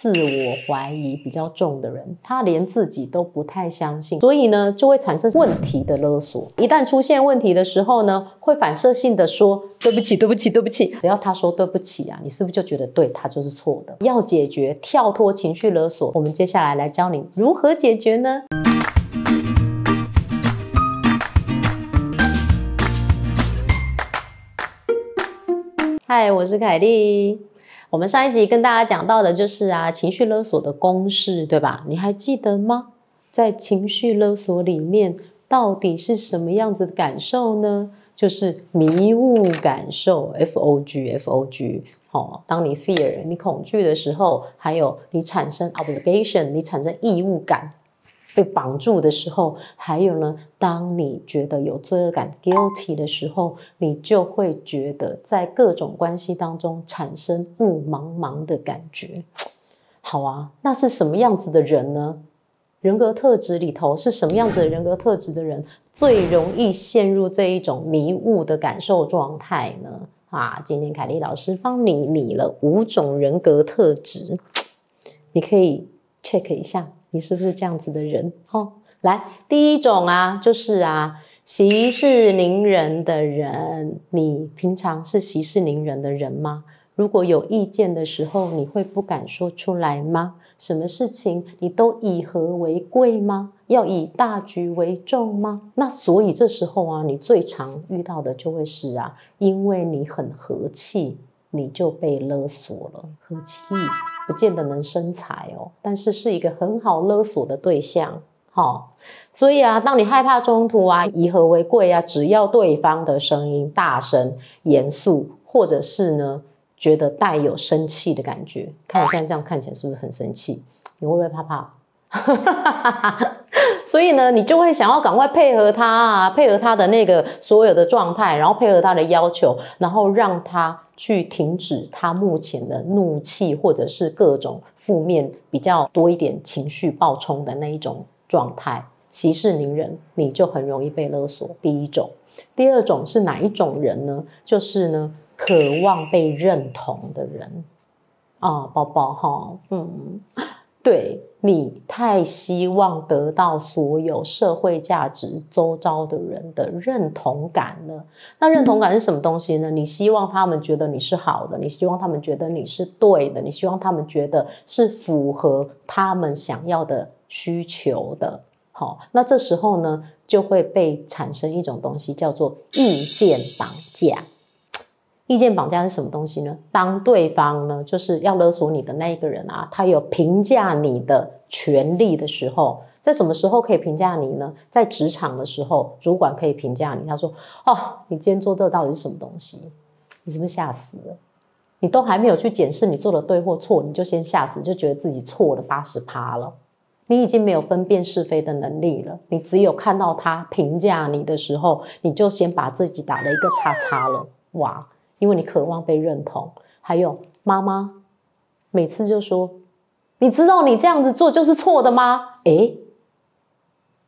自我怀疑比较重的人，他连自己都不太相信，所以呢，就会产生问题的勒索。一旦出现问题的时候呢，会反射性的说：“对不起，对不起，对不起。”只要他说对不起啊，你是不是就觉得对他就是错的？要解决跳脱情绪勒索，我们接下来来教你如何解决呢？嗨，我是凯莉。我们上一集跟大家讲到的就是啊，情绪勒索的公式，对吧？你还记得吗？在情绪勒索里面，到底是什么样子的感受呢？就是迷雾感受 （Fog），Fog。哦，当你 fear，你恐惧的时候，还有你产生 obligation，你产生义务感。被绑住的时候，还有呢？当你觉得有罪恶感 （guilty） 的时候，你就会觉得在各种关系当中产生雾茫茫的感觉。好啊，那是什么样子的人呢？人格特质里头是什么样子的人格特质的人最容易陷入这一种迷雾的感受状态呢？啊，今天凯莉老师帮你拟了五种人格特质，你可以 check 一下。你是不是这样子的人？哦，来，第一种啊，就是啊，息事宁人的人。你平常是息事宁人的人吗？如果有意见的时候，你会不敢说出来吗？什么事情你都以和为贵吗？要以大局为重吗？那所以这时候啊，你最常遇到的就会是啊，因为你很和气，你就被勒索了，和气。不见得能生财哦，但是是一个很好勒索的对象，好，所以啊，当你害怕中途啊，以和为贵啊，只要对方的声音大声、严肃，或者是呢，觉得带有生气的感觉，看我现在这样看起来是不是很生气？你会不会怕怕？所以呢，你就会想要赶快配合他啊，配合他的那个所有的状态，然后配合他的要求，然后让他去停止他目前的怒气，或者是各种负面比较多一点情绪爆冲的那一种状态，息事宁人，你就很容易被勒索。第一种，第二种是哪一种人呢？就是呢，渴望被认同的人啊，宝宝哈，嗯。对你太希望得到所有社会价值周遭的人的认同感了。那认同感是什么东西呢？你希望他们觉得你是好的，你希望他们觉得你是对的，你希望他们觉得是符合他们想要的需求的。好，那这时候呢，就会被产生一种东西叫做意见绑架。意见绑架是什么东西呢？当对方呢就是要勒索你的那一个人啊，他有评价你的权利的时候，在什么时候可以评价你呢？在职场的时候，主管可以评价你。他说：“哦，你今天做的到底是什么东西？你是不是吓死了？你都还没有去检视你做的对或错，你就先吓死，就觉得自己错了八十趴了。你已经没有分辨是非的能力了。你只有看到他评价你的时候，你就先把自己打了一个叉叉了，哇！”因为你渴望被认同，还有妈妈，每次就说：“你知道你这样子做就是错的吗？”诶，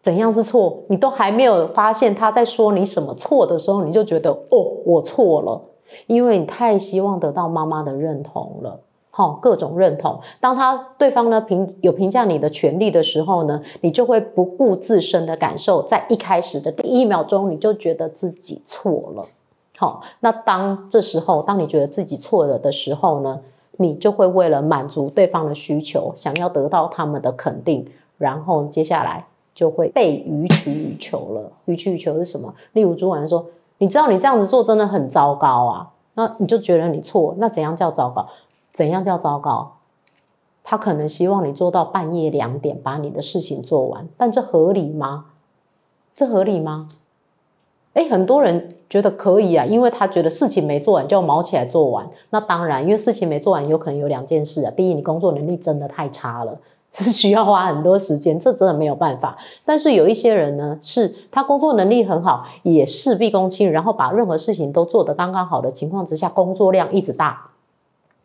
怎样是错？你都还没有发现他在说你什么错的时候，你就觉得哦，我错了，因为你太希望得到妈妈的认同了，好，各种认同。当他对方呢评有评价你的权利的时候呢，你就会不顾自身的感受，在一开始的第一秒钟，你就觉得自己错了。好，那当这时候，当你觉得自己错了的时候呢，你就会为了满足对方的需求，想要得到他们的肯定，然后接下来就会被予取予求了。予取予求是什么？例如主管说：“你知道你这样子做真的很糟糕啊。”那你就觉得你错。那怎样叫糟糕？怎样叫糟糕？他可能希望你做到半夜两点把你的事情做完，但这合理吗？这合理吗？哎，很多人觉得可以啊，因为他觉得事情没做完就要卯起来做完。那当然，因为事情没做完，有可能有两件事啊。第一，你工作能力真的太差了，是需要花很多时间，这真的没有办法。但是有一些人呢，是他工作能力很好，也事必躬亲，然后把任何事情都做得刚刚好的情况之下，工作量一直大。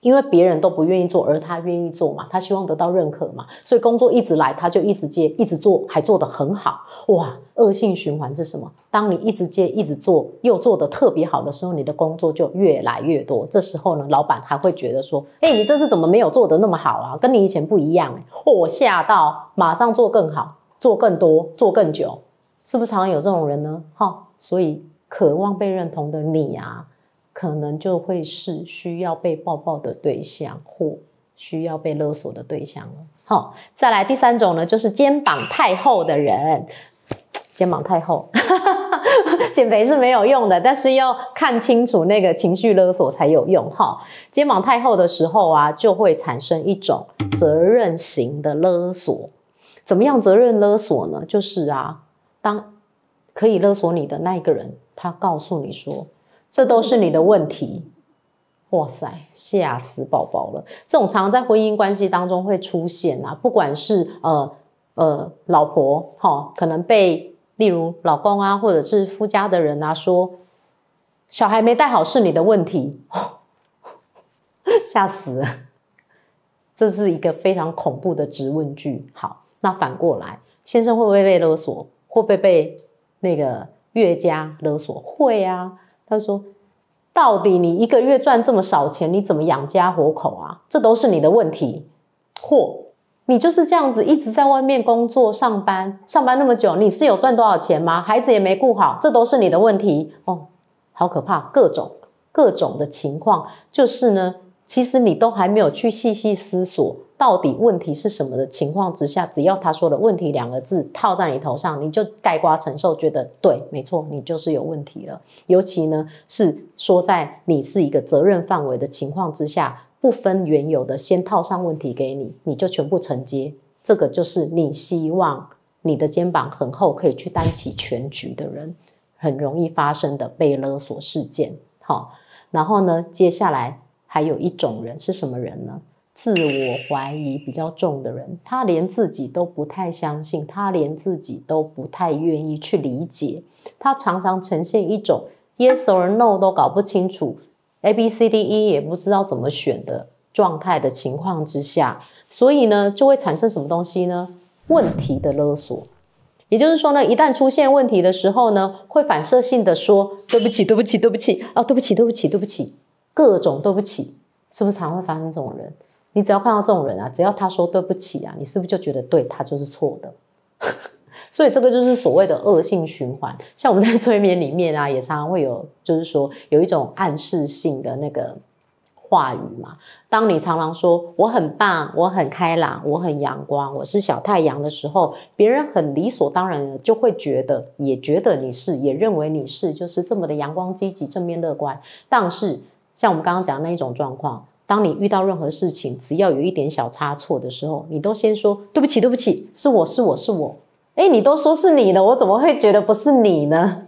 因为别人都不愿意做，而他愿意做嘛，他希望得到认可嘛，所以工作一直来，他就一直接，一直做，还做得很好，哇！恶性循环是什么？当你一直接，一直做，又做得特别好的时候，你的工作就越来越多。这时候呢，老板还会觉得说：“哎，你这次怎么没有做得那么好啊？跟你以前不一样。”诶，哦，我吓到，马上做更好，做更多，做更久，是不是常有这种人呢？哈，所以渴望被认同的你啊。可能就会是需要被抱抱的对象，或需要被勒索的对象了。好，再来第三种呢，就是肩膀太厚的人，肩膀太厚，减肥是没有用的，但是要看清楚那个情绪勒索才有用。哈，肩膀太厚的时候啊，就会产生一种责任型的勒索。怎么样，责任勒索呢？就是啊，当可以勒索你的那一个人，他告诉你说。这都是你的问题，哇塞，吓死宝宝了！这种常常在婚姻关系当中会出现啊，不管是呃呃，老婆哈，可能被例如老公啊，或者是夫家的人啊说，小孩没带好是你的问题，吓死！这是一个非常恐怖的质问句。好，那反过来，先生会不会被勒索？会不会被那个岳家勒索？会啊。他说：“到底你一个月赚这么少钱，你怎么养家活口啊？这都是你的问题。或你就是这样子一直在外面工作上班，上班那么久，你是有赚多少钱吗？孩子也没顾好，这都是你的问题。哦，好可怕，各种各种的情况，就是呢，其实你都还没有去细细思索。”到底问题是什么的情况之下，只要他说的问题两个字套在你头上，你就盖瓜承受，觉得对没错，你就是有问题了。尤其呢是说在你是一个责任范围的情况之下，不分缘由的先套上问题给你，你就全部承接。这个就是你希望你的肩膀很厚，可以去担起全局的人，很容易发生的被勒索事件。好，然后呢，接下来还有一种人是什么人呢？自我怀疑比较重的人，他连自己都不太相信，他连自己都不太愿意去理解，他常常呈现一种 yes or no 都搞不清楚，a b c d e 也不知道怎么选的状态的情况之下，所以呢，就会产生什么东西呢？问题的勒索，也就是说呢，一旦出现问题的时候呢，会反射性的说对不起，对不起，对不起，哦，对不起，对不起，对不起，各种对不起，是不是常会发生这种人？你只要看到这种人啊，只要他说对不起啊，你是不是就觉得对他就是错的？所以这个就是所谓的恶性循环。像我们在催眠里面啊，也常常会有，就是说有一种暗示性的那个话语嘛。当你常常说我很棒，我很开朗，我很阳光，我是小太阳的时候，别人很理所当然的就会觉得，也觉得你是，也认为你是，就是这么的阳光、积极、正面、乐观。但是像我们刚刚讲的那一种状况。当你遇到任何事情，只要有一点小差错的时候，你都先说对不起，对不起，是我是我是我。哎，你都说是你的，我怎么会觉得不是你呢？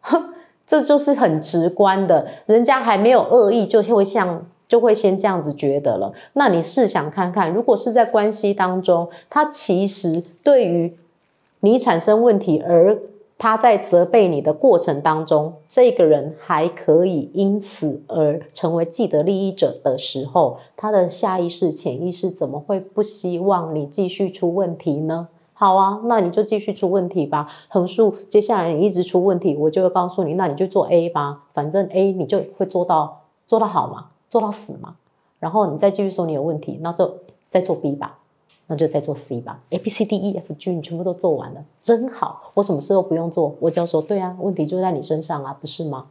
哼，这就是很直观的，人家还没有恶意，就会像就会先这样子觉得了。那你试想看看，如果是在关系当中，他其实对于你产生问题而。他在责备你的过程当中，这个人还可以因此而成为既得利益者的时候，他的下意识、潜意识怎么会不希望你继续出问题呢？好啊，那你就继续出问题吧，横竖接下来你一直出问题，我就会告诉你，那你就做 A 吧，反正 A 你就会做到做到好嘛，做到死嘛，然后你再继续说你有问题，那就再做 B 吧。那就再做 C 吧，A、B、C、D、E、F、G 你全部都做完了，真好，我什么事都不用做，我就说对啊，问题就在你身上啊，不是吗？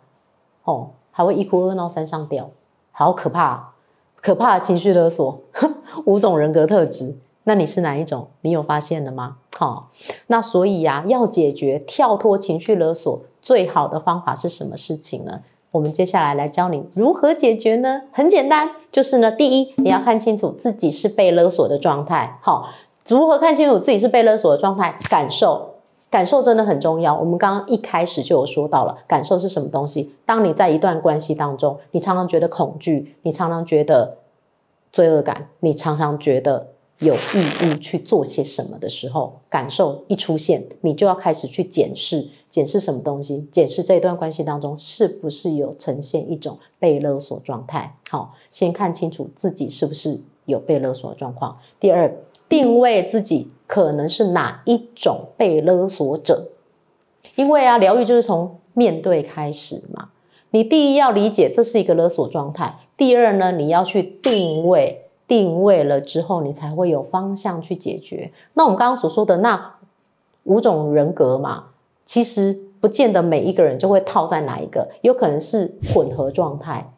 哦，还会一哭二闹三上吊，好可怕，可怕的情绪勒索，五种人格特质，那你是哪一种？你有发现了吗？好，那所以呀，要解决跳脱情绪勒索，最好的方法是什么事情呢？我们接下来来教你如何解决呢？很简单，就是呢，第一，你要看清楚自己是被勒索的状态。好，如何看清楚自己是被勒索的状态？感受，感受真的很重要。我们刚刚一开始就有说到了，感受是什么东西？当你在一段关系当中，你常常觉得恐惧，你常常觉得罪恶感，你常常觉得。有义务去做些什么的时候，感受一出现，你就要开始去检视，检视什么东西，检视这一段关系当中是不是有呈现一种被勒索状态。好，先看清楚自己是不是有被勒索的状况。第二，定位自己可能是哪一种被勒索者，因为啊，疗愈就是从面对开始嘛。你第一要理解这是一个勒索状态，第二呢，你要去定位。定位了之后，你才会有方向去解决。那我们刚刚所说的那五种人格嘛，其实不见得每一个人就会套在哪一个，有可能是混合状态。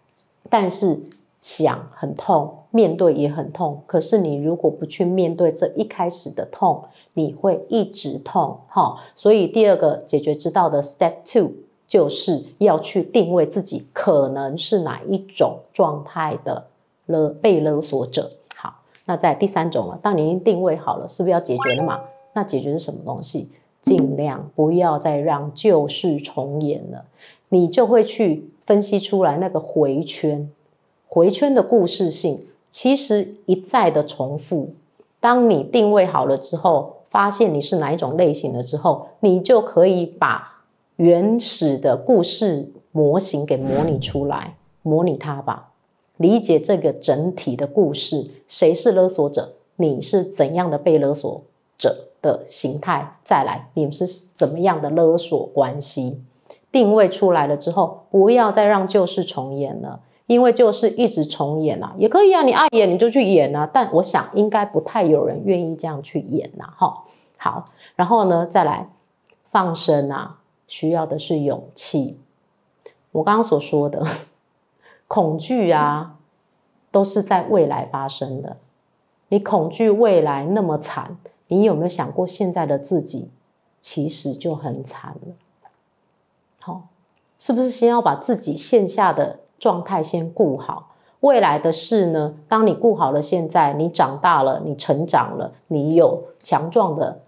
但是想很痛，面对也很痛。可是你如果不去面对这一开始的痛，你会一直痛哈。所以第二个解决之道的 step two 就是要去定位自己可能是哪一种状态的。勒被勒索者，好，那在第三种了。当你已经定位好了，是不是要解决了嘛？那解决是什么东西？尽量不要再让旧事重演了。你就会去分析出来那个回圈，回圈的故事性其实一再的重复。当你定位好了之后，发现你是哪一种类型的之后，你就可以把原始的故事模型给模拟出来，模拟它吧。理解这个整体的故事，谁是勒索者？你是怎样的被勒索者的形态？再来，你们是怎么样的勒索关系？定位出来了之后，不要再让旧事重演了，因为旧事一直重演啊。也可以啊，你爱演你就去演啊，但我想应该不太有人愿意这样去演呐。哈，好，然后呢，再来放生啊，需要的是勇气。我刚刚所说的。恐惧啊，都是在未来发生的。你恐惧未来那么惨，你有没有想过现在的自己其实就很惨了？好，是不是先要把自己线下的状态先顾好？未来的事呢？当你顾好了现在，你长大了，你成长了，你有强壮的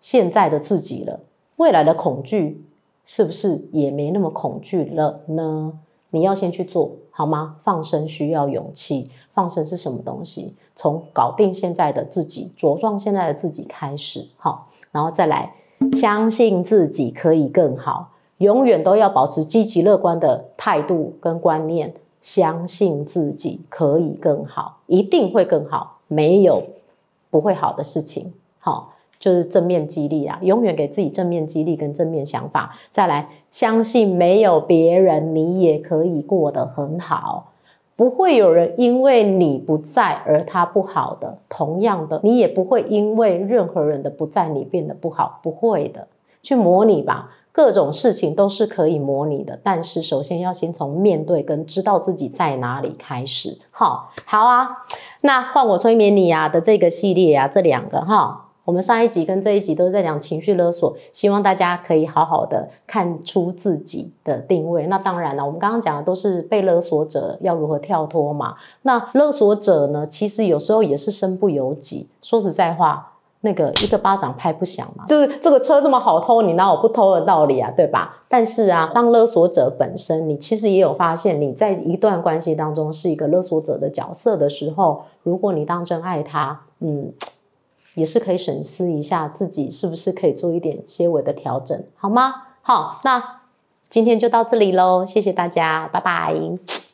现在的自己了，未来的恐惧是不是也没那么恐惧了呢？你要先去做，好吗？放生需要勇气。放生是什么东西？从搞定现在的自己，茁壮现在的自己开始，好，然后再来相信自己可以更好。永远都要保持积极乐观的态度跟观念，相信自己可以更好，一定会更好，没有不会好的事情，好。就是正面激励啊，永远给自己正面激励跟正面想法，再来相信没有别人，你也可以过得很好，不会有人因为你不在而他不好的，同样的，你也不会因为任何人的不在你变得不好，不会的。去模拟吧，各种事情都是可以模拟的，但是首先要先从面对跟知道自己在哪里开始。好，好啊，那换我催眠你呀的这个系列啊，这两个哈。我们上一集跟这一集都是在讲情绪勒索，希望大家可以好好的看出自己的定位。那当然了，我们刚刚讲的都是被勒索者要如何跳脱嘛。那勒索者呢，其实有时候也是身不由己。说实在话，那个一个巴掌拍不响嘛，就是这个车这么好偷，你哪有不偷的道理啊，对吧？但是啊，当勒索者本身，你其实也有发现，你在一段关系当中是一个勒索者的角色的时候，如果你当真爱他，嗯。也是可以审视一下自己是不是可以做一点些微的调整，好吗？好，那今天就到这里喽，谢谢大家，拜拜。